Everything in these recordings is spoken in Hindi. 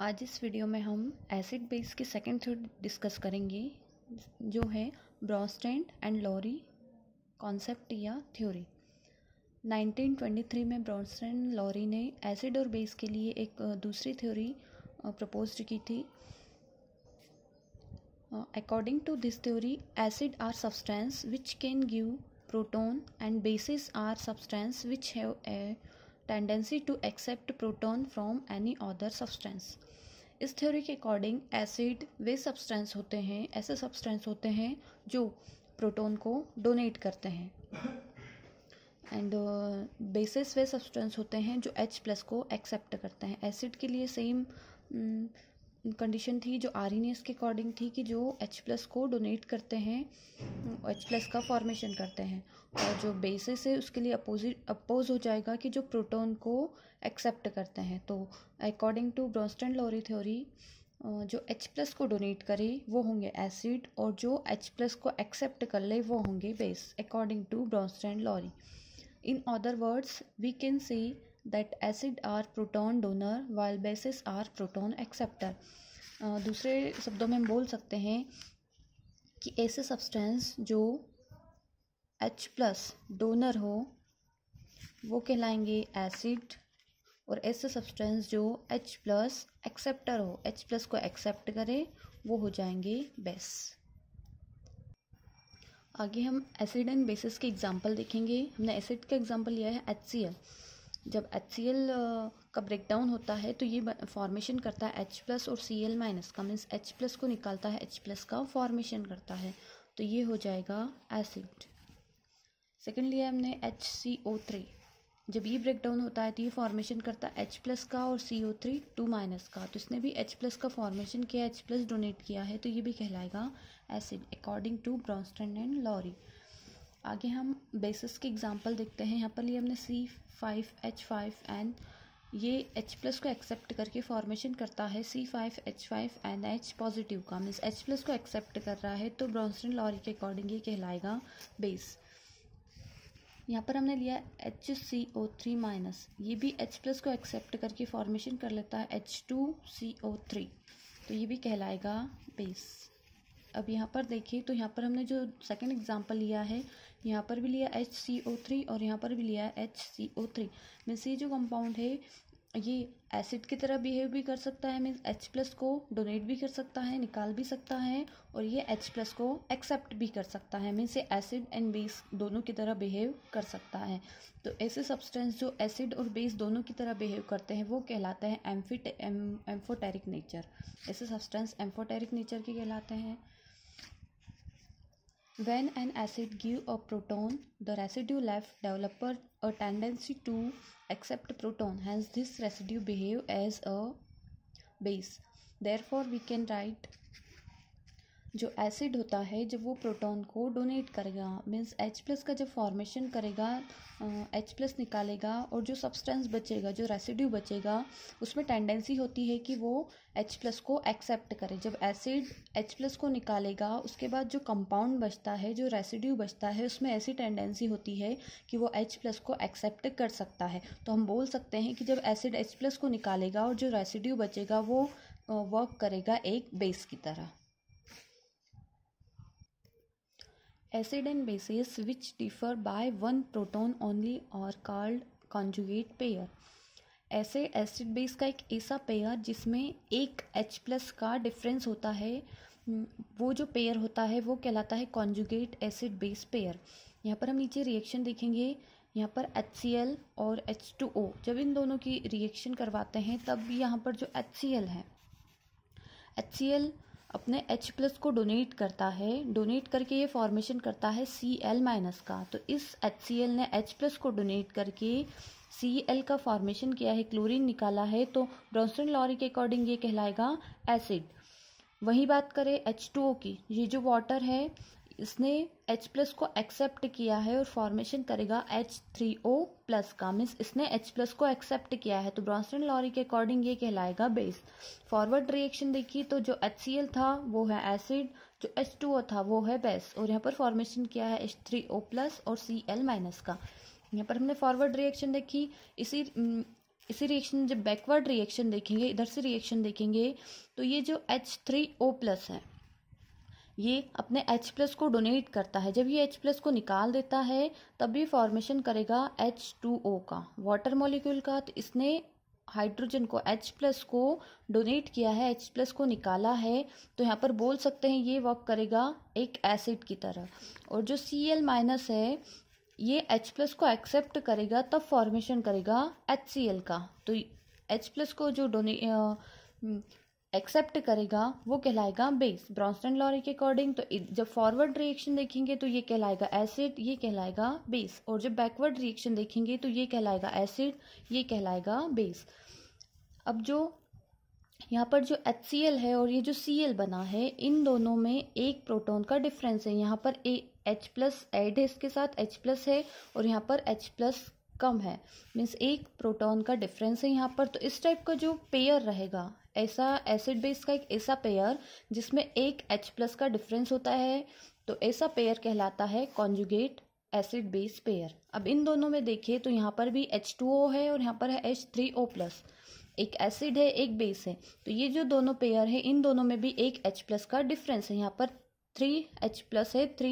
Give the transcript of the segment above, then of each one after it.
आज इस वीडियो में हम एसिड बेस के सेकंड थर्ड डिस्कस करेंगे जो है ब्रॉस्टेंड एंड लॉरी कॉन्सेप्ट या थ्योरी 1923 में ब्रॉस्टेंड लॉरी ने एसिड और बेस के लिए एक दूसरी थ्योरी प्रपोज की थी according to this theory acid are substance which can give proton and bases are substance which have a tendency to accept proton from any other substance इस थ्योरी के अकॉर्डिंग एसिड वे सब्सटेंस होते हैं ऐसे सब्सटेंस होते हैं जो प्रोटॉन को डोनेट करते हैं एंड बेसिस uh, वे सब्सटेंस होते हैं जो एच प्लस को एक्सेप्ट करते हैं एसिड के लिए सेम कंडीशन थी जो आर के अकॉर्डिंग थी कि जो एच प्लस को डोनेट करते हैं एच प्लस का फॉर्मेशन करते हैं और जो बेसिस है उसके लिए अपोजिट अपोज हो जाएगा कि जो प्रोटोन को एक्सेप्ट करते हैं तो according to Bronsted Lowry theory जो H प्लस को डोनेट करे वो होंगे एसिड और जो H प्लस को एक्सेप्ट कर ले वो होंगे base according to Bronsted Lowry in other words we can see that acid are proton donor while bases are proton acceptor दूसरे शब्दों में हम बोल सकते हैं कि ऐसे सब्सटेंस जो H प्लस डोनर हो वो कहलाएंगे एसिड और ऐसे सब्सटेंस जो H प्लस एक्सेप्टर हो H प्लस को एक्सेप्ट करे वो हो जाएंगे बेस आगे हम एसिड एंड बेसिस के एग्जांपल देखेंगे हमने एसिड का एग्जांपल लिया है एच सी एल जब एच सी एल का ब्रेकडाउन होता है तो ये फॉर्मेशन करता है एच प्लस और सी एल माइनस का मीन्स एच प्लस को निकालता है एच प्लस का फॉर्मेशन करता है तो ये हो जाएगा एसिड सेकेंडली हमने एच सी ओ थ्री जब ये ब्रेक डाउन होता है तो ये फॉर्मेशन करता है एच प्लस का और C O three two minus का तो इसने भी एच प्लस का फॉर्मेशन किया एच प्लस डोनेट किया है तो ये भी कहलाएगा acid according to Bronsted and Lowry आगे हम बेसिस के एग्जांपल देखते हैं यहाँ पर लिए हमने C five H five N ये H प्लस को एक्सेप्ट करके फॉर्मेशन करता है C five H five N H positive का मीन्स H प्लस को एक्सेप्ट कर रहा है तो ब्रॉन्सन लॉरी के अकॉर्डिंग ये कहलाएगा बेस यहाँ पर हमने लिया H C O three minus ये भी H प्लस को एक्सेप्ट करके फॉर्मेशन कर लेता है H two C O three तो ये भी कहलाएगा बेस अब यहाँ पर देखिए तो यहाँ पर हमने जो सेकंड एग्जांपल लिया है यहाँ पर भी लिया एच सी ओ थ्री और यहाँ पर भी लिया H C O three means ये जो कंपाउंड है ये एसिड की तरह बिहेव भी कर सकता है मीन्स एच प्लस को डोनेट भी कर सकता है निकाल भी सकता है और ये एच प्लस को एक्सेप्ट भी कर सकता है मीन्स ये एसिड एंड बेस दोनों की तरह बिहेव कर सकता है तो ऐसे सब्सटेंस जो एसिड और बेस दोनों की तरह बिहेव करते हैं वो कहलाते हैं एम्फिट एम एम्फोटेरिक नेचर ऐसे सब्सटेंस एम्फोटेरिक नेचर के कहलाते हैं When an acid gives a proton, the residue left develops a tendency to accept proton. Hence, this residue behave as a base. Therefore, we can write जो एसिड होता है जब वो प्रोटॉन को डोनेट करेगा मीन्स एच प्लस का जब फॉर्मेशन करेगा एच प्लस निकालेगा और जो सब्सटेंस बचेगा जो रेसिड्यू बचेगा उसमें टेंडेंसी होती है कि वो एच प्लस को एक्सेप्ट करे जब एसिड एच प्लस को निकालेगा उसके बाद जो कंपाउंड बचता है जो रेसिड्यू बचता है उसमें ऐसी टेंडेंसी होती है कि वो एच प्लस को एक्सेप्ट कर सकता है तो हम बोल सकते हैं कि जब एसिड एच प्लस को निकालेगा और जो रेसिड्यू बचेगा वो वर्क करेगा एक बेस की तरह acid and bases which differ by one proton only और called कॉन्जुगेट पेयर ऐसे एसिड बेस का एक ऐसा पेयर जिसमें एक H प्लस का डिफरेंस होता है वो जो पेयर होता है वो कहलाता है कॉन्जुगेट एसिड बेस पेयर यहाँ पर हम नीचे रिएक्शन देखेंगे यहाँ पर HCl और H2O जब इन दोनों की रिएक्शन करवाते हैं तब यहाँ पर जो HCl है HCl अपने H प्लस को डोनेट करता है डोनेट करके ये फॉर्मेशन करता है सी एल माइनस का तो इस एच सी एल ने एच प्लस को डोनेट करके सी एल का फॉर्मेशन किया है क्लोरीन निकाला है तो ब्रॉन्सन लॉरी के अकॉर्डिंग ये कहलाएगा एसिड वही बात करें एच टू ओ की ये जो वाटर है इसने H प्लस को एक्सेप्ट किया है और फॉर्मेशन करेगा एच थ्री ओ प्लस का मीन्स इसने एच प्लस को एक्सेप्ट किया है तो ब्रॉन्सटन लॉरी के अकॉर्डिंग ये कहलाएगा बेस फॉरवर्ड रिएक्शन देखिए तो जो एच सी एल था वो है एसिड जो एच टू ओ था वो है बेस और यहाँ पर फॉर्मेशन किया है एच थ्री ओ प्लस और सी एल माइनस का यहाँ पर हमने फॉरवर्ड रिएक्शन देखी इसी इसी रिएक्शन जब बैकवर्ड रिएक्शन देखेंगे इधर से रिएक्शन देखेंगे तो ये जो एच थ्री ओ प्लस है ये अपने एच प्लस को डोनेट करता है जब ये एच प्लस को निकाल देता है तब भी फॉर्मेशन करेगा एच टू ओ का वाटर मॉलिक्यूल का तो इसने हाइड्रोजन को एच प्लस को डोनेट किया है एच प्लस को निकाला है तो यहाँ पर बोल सकते हैं ये वर्क करेगा एक एसिड की तरह और जो सी एल माइनस है ये एच प्लस को एक्सेप्ट करेगा तब फॉर्मेशन करेगा एच सी एल का तो एच प्लस को जो डोने एक्सेप्ट करेगा वो कहलाएगा बेस ब्रॉन्स्टन लॉरी के अकॉर्डिंग तो जब फॉरवर्ड रिएक्शन देखेंगे तो ये कहलाएगा एसिड ये कहलाएगा बेस और जब बैकवर्ड रिएक्शन देखेंगे तो ये कहलाएगा एसिड ये कहलाएगा बेस अब जो यहाँ पर जो एच है और ये जो सी बना है इन दोनों में एक प्रोटोन का डिफरेंस है यहाँ पर ए एच प्लस एड है इसके साथ एच प्लस है और यहाँ पर एच प्लस कम है मीन्स एक प्रोटॉन का डिफरेंस है यहाँ पर तो इस टाइप का जो पेयर रहेगा ऐसा एसिड बेस का एक ऐसा पेयर जिसमें एक एच प्लस का डिफरेंस होता है तो ऐसा पेयर कहलाता है कॉन्जुगेट एसिड बेस पेयर अब इन दोनों में देखिए तो यहाँ पर भी एच टू ओ है और यहाँ पर है एच थ्री ओ प्लस एक एसिड है एक बेस है तो ये जो दोनों पेयर है इन दोनों में भी एक एच प्लस का डिफरेंस है यहाँ पर थ्री एच प्लस है थ्री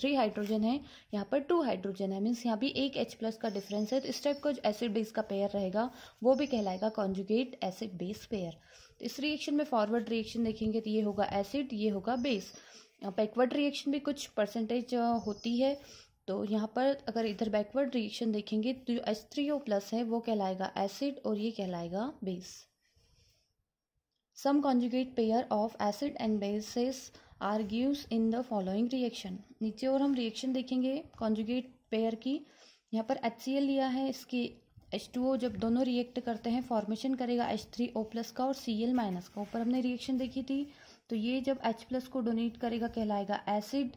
थ्री हाइड्रोजन है यहाँ पर टू हाइड्रोजन है मीन्स यहाँ भी एक एच प्लस का डिफरेंस है तो इस टाइप का जो एसिड बेस का पेयर रहेगा वो भी कहलाएगा कॉन्जुगेट एसिड बेस पेयर तो इस रिएक्शन में फॉरवर्ड रिएक्शन देखेंगे तो ये होगा एसिड ये होगा बेस बैकवर्ड रिएक्शन भी कुछ परसेंटेज होती है तो यहाँ पर अगर इधर बैकवर्ड रिएक्शन देखेंगे तो जो एच थ्री ओ प्लस है वो कहलाएगा एसिड और ये कहलाएगा base some conjugate pair of acid and bases argues in the following reaction नीचे और हम रिएक्शन देखेंगे कॉन्जुगेट पेयर की यहाँ पर एच लिया है इसकी एच टू ओ जब दोनों रिएक्ट करते हैं फॉर्मेशन करेगा एच थ्री ओ प्लस का और सी एल माइनस का ऊपर हमने रिएक्शन देखी थी तो ये जब एच प्लस को डोनेट करेगा कहलाएगा एसिड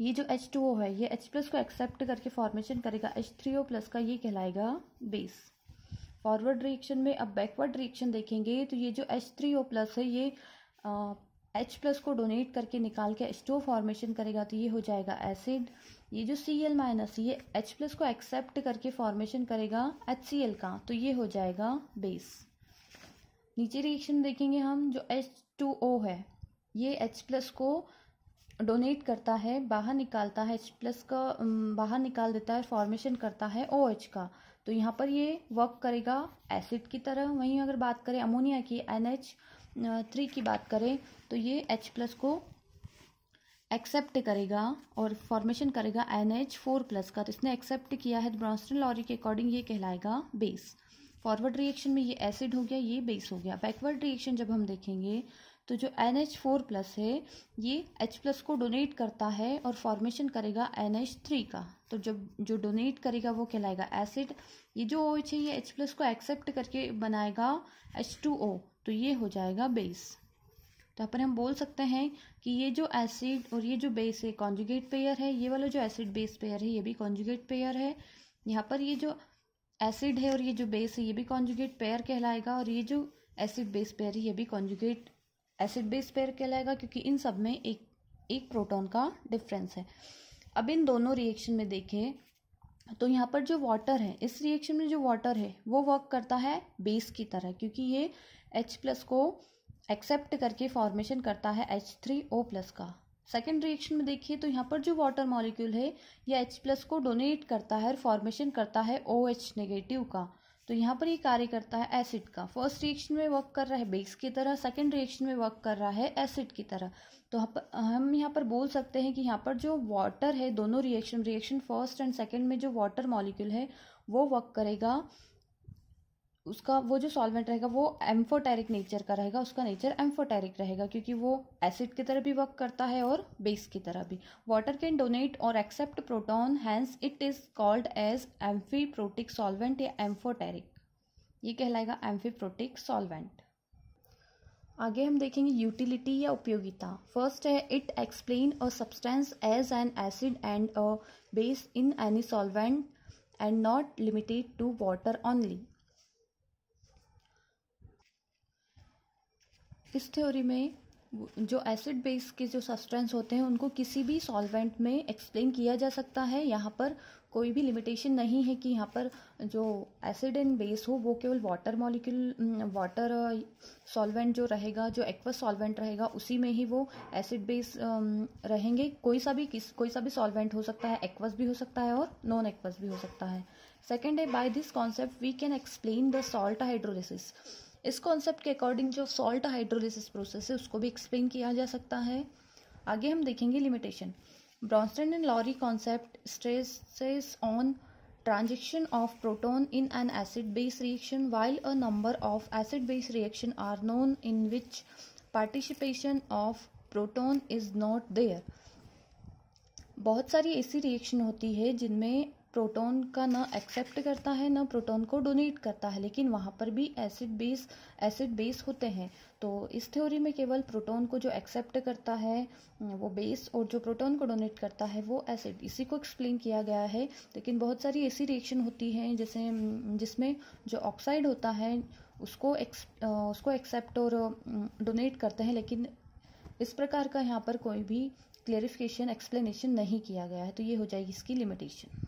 ये जो एच टू ओ है ये एच प्लस को एक्सेप्ट करके फॉर्मेशन करेगा एच थ्री ओ प्लस का ये कहलाएगा बेस फॉरवर्ड रिएक्शन में अब बैकवर्ड रिएक्शन देखेंगे तो ये जो एच थ्री ओ प्लस है ये एच प्लस को डोनेट करके निकाल के एच टू फॉर्मेशन करेगा तो ये हो जाएगा एसिड ये जो सी एल माइनस ये एच प्लस को एक्सेप्ट करके फॉर्मेशन करेगा एच सी एल का तो ये हो जाएगा बेस नीचे रिएक्शन देखेंगे हम जो एच टू ओ है ये एच प्लस को डोनेट करता है बाहर निकालता है एच प्लस का बाहर निकाल देता है फॉर्मेशन करता है ओ OH का तो यहाँ पर ये वर्क करेगा एसिड की तरह वहीं अगर बात करें अमोनिया की एन एच थ्री की बात करें तो ये एच प्लस को एक्सेप्ट करेगा और फॉर्मेशन करेगा एन एच फोर प्लस का तो इसने एक्सेप्ट किया है ब्रॉन्स्टन तो लॉरी के अकॉर्डिंग ये कहलाएगा बेस फॉरवर्ड रिएक्शन में ये एसिड हो गया ये बेस हो गया बैकवर्ड रिएक्शन जब हम देखेंगे तो जो एन एच फोर प्लस है ये एच प्लस को डोनेट करता है और फॉर्मेशन करेगा एन एच थ्री का तो जब जो डोनेट करेगा वो कहलाएगा एसिड ये जो ओ है ये एच प्लस को एक्सेप्ट करके बनाएगा एच टू ओ तो ये हो जाएगा बेस तो यहाँ पर हम बोल सकते हैं कि ये जो एसिड और ये जो बेस है कॉन्जुगेट पेयर है ये वाला जो एसिड बेस पेयर है ये भी कॉन्जुगेट पेयर है यहाँ पर ये जो एसिड है और ये जो बेस है ये भी कॉन्जुगेट पेयर कहलाएगा और ये जो एसिड बेस पेयर है ये भी कॉन्जुगेट एसिड बेस पेयर कहलाएगा क्योंकि इन सब में एक एक प्रोटोन का डिफ्रेंस है अब इन दोनों रिएक्शन में देखें तो यहाँ पर जो वाटर है इस रिएक्शन में जो वाटर है वो वर्क करता है बेस की तरह क्योंकि ये एच प्लस को एक्सेप्ट करके फॉर्मेशन करता है एच थ्री ओ प्लस का सेकेंड रिएक्शन में देखिए तो यहाँ पर जो वाटर मॉलिक्यूल है यह एच प्लस को डोनेट करता है और फॉर्मेशन करता है ओ एच नेगेटिव का तो यहाँ पर ये कार्य करता है एसिड का फर्स्ट रिएक्शन में वर्क कर रहा है बेस की तरह सेकेंड रिएक्शन में वर्क कर रहा है एसिड की तरह तो हम यहाँ पर बोल सकते हैं कि यहाँ पर जो वाटर है दोनों reaction reaction first and second में जो वाटर मॉलिक्यूल है वो वर्क करेगा उसका वो जो सॉल्वेंट रहेगा वो एम्फोटेरिक नेचर का रहेगा उसका नेचर एम्फोटेरिक रहेगा क्योंकि वो एसिड की तरह भी वर्क करता है और बेस की तरह भी वाटर कैन डोनेट और accept proton hence it is called as amphiprotic solvent या एम्फोटेरिक ये कहलाएगा एम्फीप्रोटिक सॉल्वेंट आगे हम देखेंगे यूटिलिटी या उपयोगिता फर्स्ट है it explain a substance as an acid and a base in any solvent and not limited to water only इस थ्योरी में जो एसिड बेस के जो सब्सटेंस होते हैं उनको किसी भी सॉल्वेंट में एक्सप्लेन किया जा सकता है यहाँ पर कोई भी लिमिटेशन नहीं है कि यहाँ पर जो एसिड एंड बेस हो वो केवल वाटर मॉलिक्यूल वाटर सॉल्वेंट जो रहेगा जो एक्वस सॉल्वेंट रहेगा उसी में ही वो एसिड बेस रहेंगे कोई सा भी किस कोई सा भी सॉल्वेंट हो सकता है एक्वस भी हो सकता है और नॉन एक्वस भी हो सकता है सेकेंड है by this concept we can explain the salt hydrolysis इस कॉन्सेप्ट के अकॉर्डिंग जो सॉल्ट हाइड्रोलिसिस प्रोसेस है उसको भी एक्सप्लेन किया जा सकता है आगे हम देखेंगे limitation Bronsted and Lowry concept stresses on transaction of proton in an acid base reaction while a number of acid base reaction are known in which participation of proton is not there बहुत सारी ऐसी रिएक्शन होती है जिनमें प्रोटॉन का ना एक्सेप्ट करता है ना प्रोटॉन को डोनेट करता है लेकिन वहाँ पर भी एसिड बेस एसिड बेस होते हैं तो इस थ्योरी में केवल प्रोटॉन को जो एक्सेप्ट करता है वो बेस और जो प्रोटॉन को डोनेट करता है वो एसिड इसी को एक्सप्लेन किया गया है लेकिन बहुत सारी ऐसी रिएक्शन होती हैं जैसे जिसमें जो ऑक्साइड होता है उसको एक्स उसको एक्सेप्ट और डोनेट करते हैं लेकिन इस प्रकार का यहाँ पर कोई भी क्लेरिफिकेशन एक्सप्लेनेशन नहीं किया गया है तो ये हो जाएगी इसकी लिमिटेशन